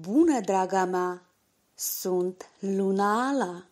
Bună, draga mea! Sunt Luna Ala!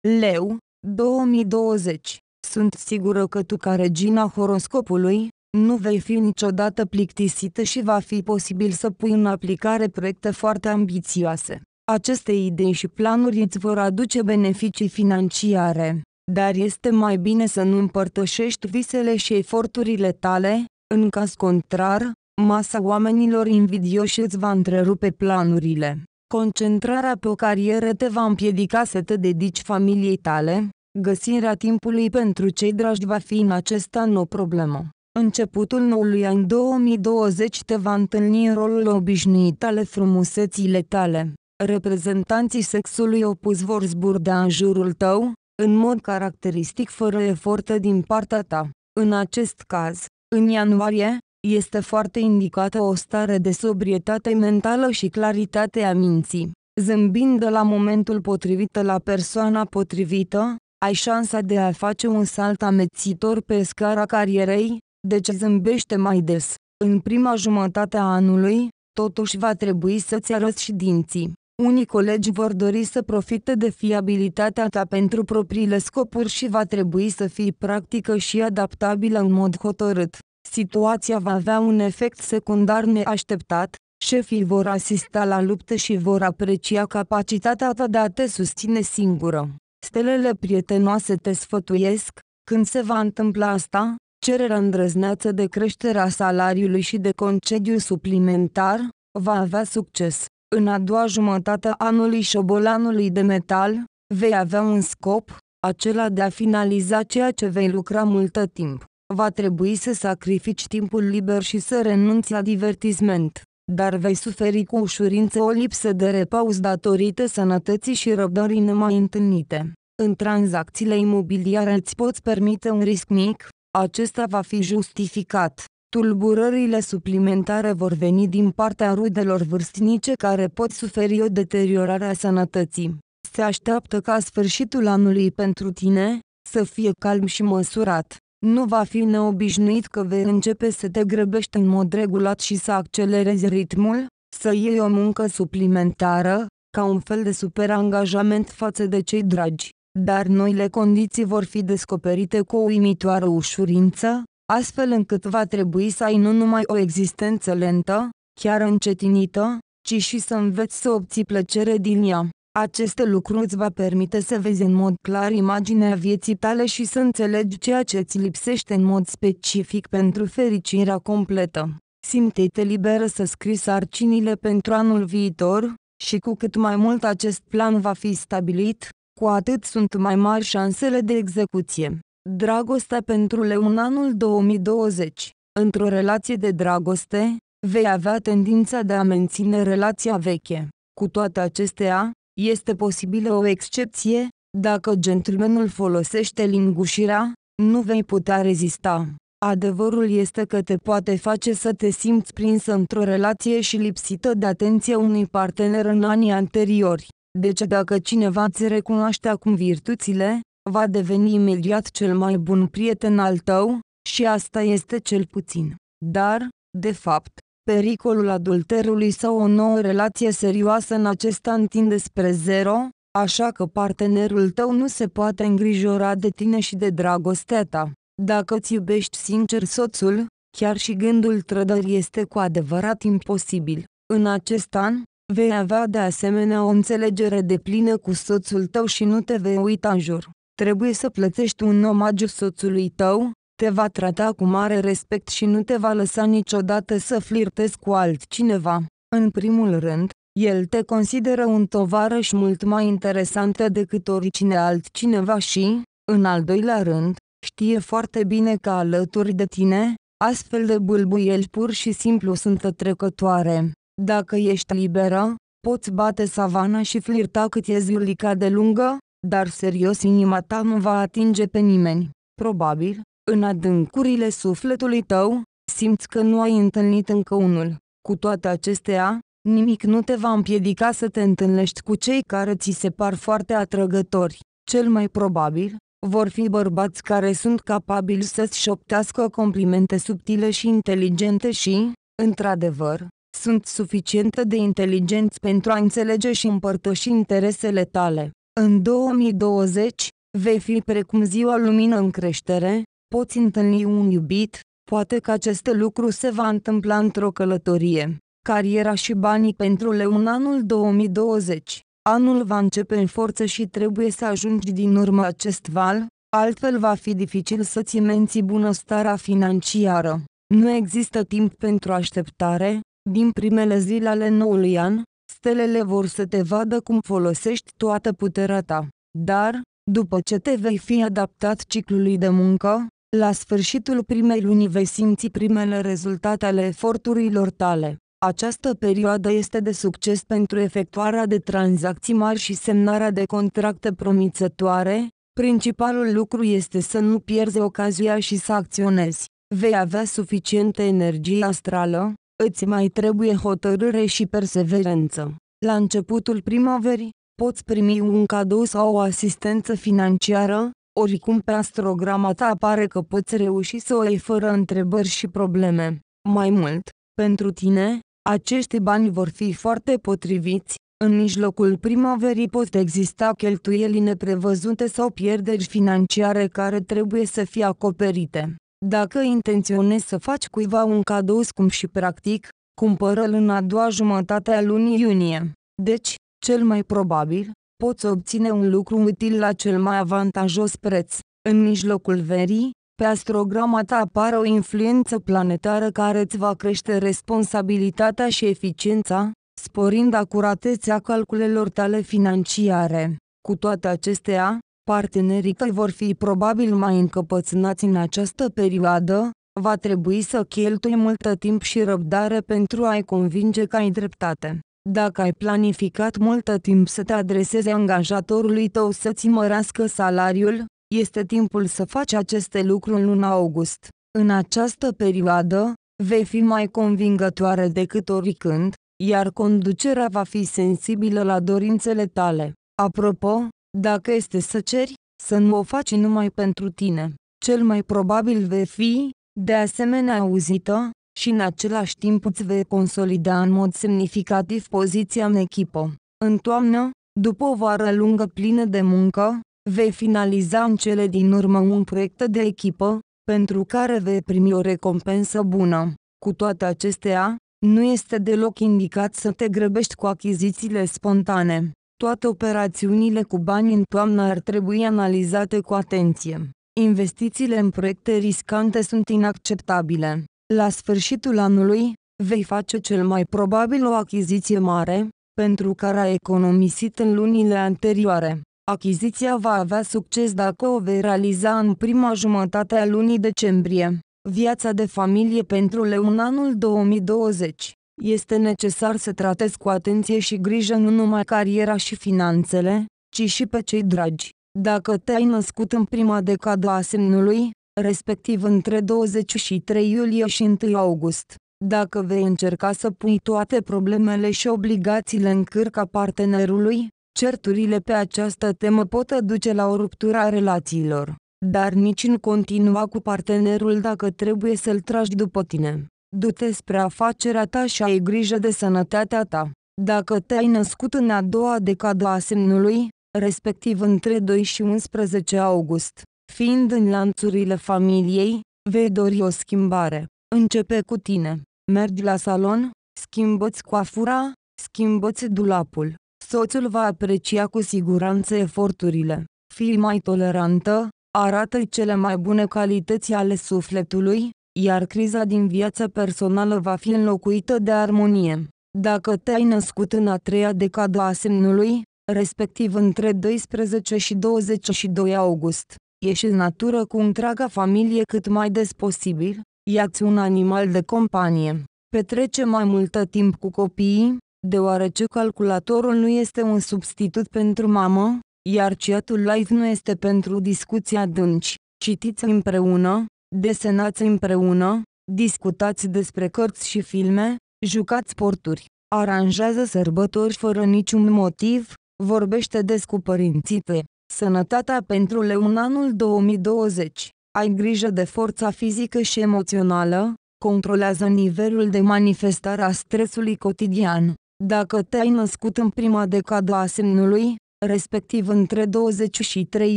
Leu, 2020 Sunt sigură că tu ca regina horoscopului, nu vei fi niciodată plictisită și va fi posibil să pui în aplicare proiecte foarte ambițioase. Aceste idei și planuri îți vor aduce beneficii financiare, dar este mai bine să nu împărtășești visele și eforturile tale, în caz contrar, masa oamenilor invidioși îți va întrerupe planurile. Concentrarea pe o carieră te va împiedica să te dedici familiei tale, găsirea timpului pentru cei dragi va fi în acest an o problemă. Începutul noului an 2020 te va întâlni în rolul obișnuit ale frumusețile tale. Reprezentanții sexului opus vor zburda în jurul tău, în mod caracteristic fără efortă din partea ta. În acest caz, în ianuarie, este foarte indicată o stare de sobrietate mentală și claritate a minții. Zâmbind de la momentul potrivit la persoana potrivită, ai șansa de a face un salt amețitor pe scara carierei, deci zâmbește mai des. În prima jumătate a anului, totuși va trebui să-ți arăți și dinții. Unii colegi vor dori să profite de fiabilitatea ta pentru propriile scopuri și va trebui să fii practică și adaptabilă în mod hotărât. Situația va avea un efect secundar neașteptat, șefii vor asista la luptă și vor aprecia capacitatea ta de a te susține singură. Stelele prietenoase te sfătuiesc, când se va întâmpla asta, cererea îndrăzneață de creșterea salariului și de concediu suplimentar, va avea succes. În a doua jumătate anului șobolanului de metal, vei avea un scop, acela de a finaliza ceea ce vei lucra multă timp. Va trebui să sacrifici timpul liber și să renunți la divertisment, dar vei suferi cu ușurință o lipsă de repaus datorită sănătății și răbdării nemai întâlnite. În tranzacțiile imobiliare îți poți permite un risc mic, acesta va fi justificat. Tulburările suplimentare vor veni din partea rudelor vârstnice care pot suferi o deteriorare a sănătății. Se așteaptă ca sfârșitul anului pentru tine să fie calm și măsurat. Nu va fi neobișnuit că vei începe să te grăbești în mod regulat și să accelerezi ritmul, să iei o muncă suplimentară, ca un fel de superangajament față de cei dragi, dar noile condiții vor fi descoperite cu o uimitoare ușurință, astfel încât va trebui să ai nu numai o existență lentă, chiar încetinită, ci și să înveți să obții plăcere din ea. Aceste lucruri îți va permite să vezi în mod clar imaginea vieții tale și să înțelegi ceea ce îți lipsește în mod specific pentru fericirea completă. Simte-te liberă să scrii sarcinile pentru anul viitor, și cu cât mai mult acest plan va fi stabilit, cu atât sunt mai mari șansele de execuție. Dragostea pentru anul 2020. Într-o relație de dragoste, vei avea tendința de a menține relația veche. Cu toate acestea, este posibilă o excepție, dacă gentlemanul folosește lingușirea, nu vei putea rezista. Adevărul este că te poate face să te simți prins într-o relație și lipsită de atenție unui partener în anii anteriori. Deci dacă cineva îți recunoaște acum virtuțile, va deveni imediat cel mai bun prieten al tău, și asta este cel puțin. Dar, de fapt, pericolul adulterului sau o nouă relație serioasă în acesta întinde spre zero, așa că partenerul tău nu se poate îngrijora de tine și de dragostea ta. Dacă îți iubești sincer soțul, chiar și gândul trădării este cu adevărat imposibil. În acest an, vei avea de asemenea o înțelegere de plină cu soțul tău și nu te vei uita în jur. Trebuie să plătești un omagiu soțului tău, te va trata cu mare respect și nu te va lăsa niciodată să flirtezi cu altcineva. În primul rând, el te consideră un tovarăș mult mai interesantă decât oricine altcineva și, în al doilea rând, știe foarte bine că alături de tine, astfel de bâlbuieli pur și simplu sunt trecătoare. Dacă ești liberă, poți bate savana și flirta cât e ziulica de lungă, dar serios inima ta nu va atinge pe nimeni. Probabil, în adâncurile sufletului tău, simți că nu ai întâlnit încă unul. Cu toate acestea, nimic nu te va împiedica să te întâlnești cu cei care ți se par foarte atrăgători. Cel mai probabil, vor fi bărbați care sunt capabili să-ți șoptească complimente subtile și inteligente și, într-adevăr, sunt suficientă de inteligenți pentru a înțelege și împărtăși interesele tale. În 2020, vei fi precum ziua lumină în creștere, poți întâlni un iubit, poate că acest lucru se va întâmpla într-o călătorie. Cariera și banii pentru leu în anul 2020. Anul va începe în forță și trebuie să ajungi din urmă acest val, altfel va fi dificil să-ți menții bunăstarea financiară. Nu există timp pentru așteptare, din primele zile ale noului an, stelele vor să te vadă cum folosești toată puterea ta. Dar, după ce te vei fi adaptat ciclului de muncă, la sfârșitul primei luni vei simți primele rezultate ale eforturilor tale. Această perioadă este de succes pentru efectuarea de tranzacții mari și semnarea de contracte promițătoare. Principalul lucru este să nu pierzi ocazia și să acționezi. Vei avea suficientă energie astrală, Îți mai trebuie hotărâre și perseverență. La începutul primăverii, poți primi un cadou sau o asistență financiară, oricum pe astrograma ta apare că poți reuși să o iei fără întrebări și probleme. Mai mult, pentru tine, acești bani vor fi foarte potriviți, în mijlocul primăverii pot exista cheltuieli neprevăzute sau pierderi financiare care trebuie să fie acoperite. Dacă intenționezi să faci cuiva un cadou scump și practic, cumpără-l în a doua jumătate a lunii iunie. Deci, cel mai probabil, poți obține un lucru util la cel mai avantajos preț. În mijlocul verii, pe astrograma ta apare o influență planetară care îți va crește responsabilitatea și eficiența, sporind acuratețea calculelor tale financiare. Cu toate acestea, partenerii tăi vor fi probabil mai încăpățânați în această perioadă, va trebui să cheltui multă timp și răbdare pentru a-i convinge că ai dreptate. Dacă ai planificat multă timp să te adresezi angajatorului tău să-ți mărească salariul, este timpul să faci aceste lucruri în luna august. În această perioadă, vei fi mai convingătoare decât oricând, iar conducerea va fi sensibilă la dorințele tale. Apropo, dacă este să ceri, să nu o faci numai pentru tine. Cel mai probabil vei fi, de asemenea, auzită, și în același timp îți vei consolida în mod semnificativ poziția în echipă. În toamnă, după o vară lungă plină de muncă, vei finaliza în cele din urmă un proiect de echipă, pentru care vei primi o recompensă bună. Cu toate acestea, nu este deloc indicat să te grăbești cu achizițiile spontane. Toate operațiunile cu bani în toamnă ar trebui analizate cu atenție. Investițiile în proiecte riscante sunt inacceptabile. La sfârșitul anului, vei face cel mai probabil o achiziție mare, pentru care ai economisit în lunile anterioare. Achiziția va avea succes dacă o vei realiza în prima jumătate a lunii decembrie. Viața de familie pentru în anul 2020 este necesar să tratezi cu atenție și grijă nu numai cariera și finanțele, ci și pe cei dragi. Dacă te-ai născut în prima decadă a semnului, respectiv între 23 iulie și 1 august, dacă vei încerca să pui toate problemele și obligațiile în cârca partenerului, certurile pe această temă pot duce la o ruptură a relațiilor, dar nici nu continua cu partenerul dacă trebuie să-l tragi după tine. Du-te spre afacerea ta și ai grijă de sănătatea ta. Dacă te-ai născut în a doua decadă a semnului, respectiv între 2 și 11 august, fiind în lanțurile familiei, vei dori o schimbare. Începe cu tine. Mergi la salon, schimbă-ți coafura, schimbă-ți dulapul. Soțul va aprecia cu siguranță eforturile. Fii mai tolerantă, arată-i cele mai bune calități ale sufletului, iar criza din viața personală va fi înlocuită de armonie. Dacă te-ai născut în a treia decadă a semnului, respectiv între 12 și 22 august, ieși în natură cu întreaga familie cât mai des posibil, iați un animal de companie. Petrece mai multă timp cu copiii, deoarece calculatorul nu este un substitut pentru mamă, iar chatul live nu este pentru discuții adânci. Citiți împreună, Desenați împreună, discutați despre cărți și filme, jucați sporturi, aranjează sărbători fără niciun motiv, vorbește des cu părinții tăi. Sănătatea pentru leu în anul 2020. Ai grijă de forța fizică și emoțională, controlează nivelul de manifestare a stresului cotidian. Dacă te-ai născut în prima decadă a semnului, respectiv între 23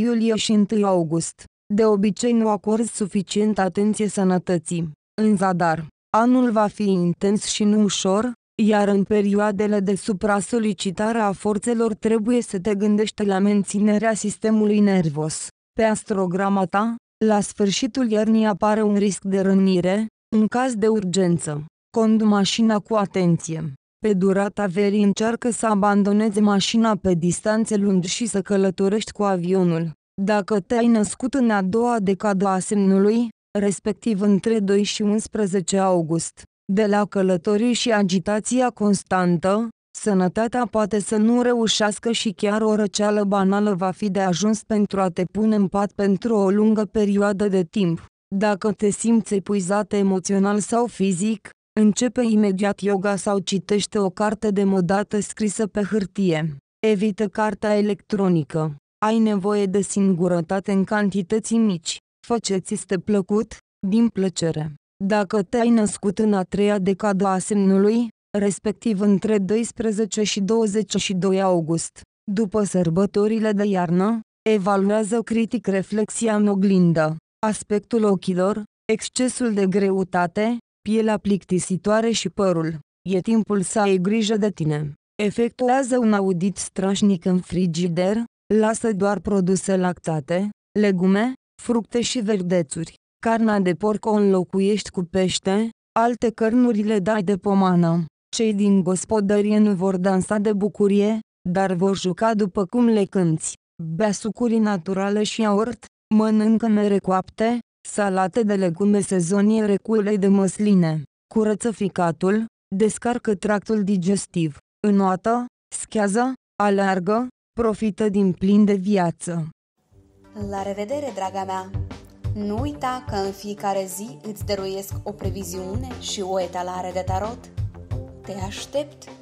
iulie și 1 august, de obicei nu acord suficient atenție sănătății. În zadar, anul va fi intens și nu ușor, iar în perioadele de supra-solicitare a forțelor trebuie să te gândești la menținerea sistemului nervos. Pe astrograma ta, la sfârșitul iernii apare un risc de rănire, în caz de urgență. Condu mașina cu atenție. Pe durata verii încearcă să abandonezi mașina pe distanțe lungi și să călătorești cu avionul. Dacă te-ai născut în a doua decadă a semnului, respectiv între 2 și 11 august, de la călătorii și agitația constantă, sănătatea poate să nu reușească și chiar o răceală banală va fi de ajuns pentru a te pune în pat pentru o lungă perioadă de timp. Dacă te simți epuizat emoțional sau fizic, începe imediat yoga sau citește o carte de modată scrisă pe hârtie. Evită cartea electronică. Ai nevoie de singurătate în cantități mici. ți este plăcut, din plăcere. Dacă te-ai născut în a treia decadă a semnului, respectiv între 12 și 22 august, după sărbătorile de iarnă, evaluează critic reflexia în oglindă, aspectul ochilor, excesul de greutate, pielea plictisitoare și părul. E timpul să ai grijă de tine. Efectuează un audit strașnic în frigider, Lasă doar produse lactate, legume, fructe și verdețuri. Carna de porc o înlocuiești cu pește, alte cărnuri le dai de pomană. Cei din gospodărie nu vor dansa de bucurie, dar vor juca după cum le cânți. Bea sucuri naturale și iaurt, mănâncă mere coapte, salate de legume sezoniere cu ulei de măsline. Curăță ficatul, descarcă tractul digestiv, înoată, schează, aleargă, profită din plin de viață. La revedere, draga mea! Nu uita că în fiecare zi îți dăruiesc o previziune și o etalare de tarot. Te aștept!